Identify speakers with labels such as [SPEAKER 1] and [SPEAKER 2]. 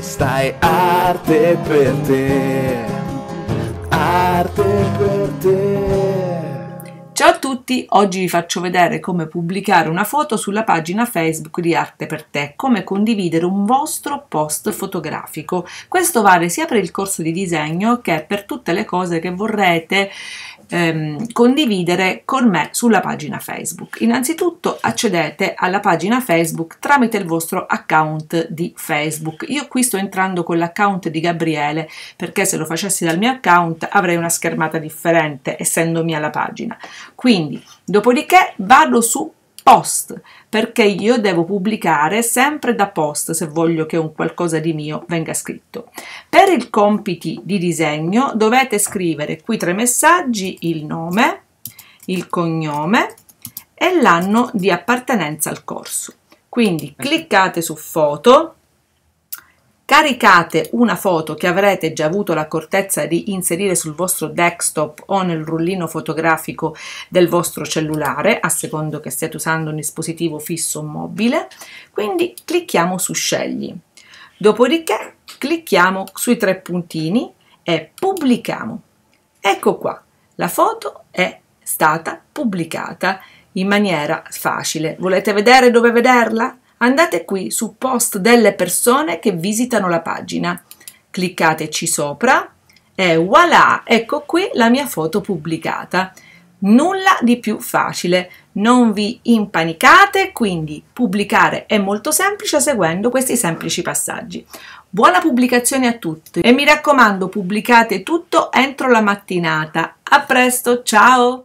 [SPEAKER 1] Questa è arte per te, arte per te. Ciao a tutti, oggi vi faccio vedere come pubblicare una foto sulla pagina Facebook di Arte per te, come condividere un vostro post fotografico. Questo vale sia per il corso di disegno che per tutte le cose che vorrete ehm, condividere con me sulla pagina Facebook. Innanzitutto accedete alla pagina Facebook tramite il vostro account di Facebook. Io qui sto entrando con l'account di Gabriele perché se lo facessi dal mio account avrei una schermata differente essendo mia la pagina. Quindi, dopodiché vado su post perché io devo pubblicare sempre da post se voglio che un qualcosa di mio venga scritto. Per i compiti di disegno dovete scrivere qui tra i messaggi il nome, il cognome e l'anno di appartenenza al corso. Quindi cliccate su foto Caricate una foto che avrete già avuto l'accortezza di inserire sul vostro desktop o nel rullino fotografico del vostro cellulare, a secondo che stiate usando un dispositivo fisso o mobile. Quindi clicchiamo su Scegli. Dopodiché clicchiamo sui tre puntini e pubblichiamo. Ecco qua, la foto è stata pubblicata in maniera facile. Volete vedere dove vederla? andate qui su post delle persone che visitano la pagina, cliccateci sopra e voilà, ecco qui la mia foto pubblicata. Nulla di più facile, non vi impanicate, quindi pubblicare è molto semplice seguendo questi semplici passaggi. Buona pubblicazione a tutti e mi raccomando pubblicate tutto entro la mattinata. A presto, ciao!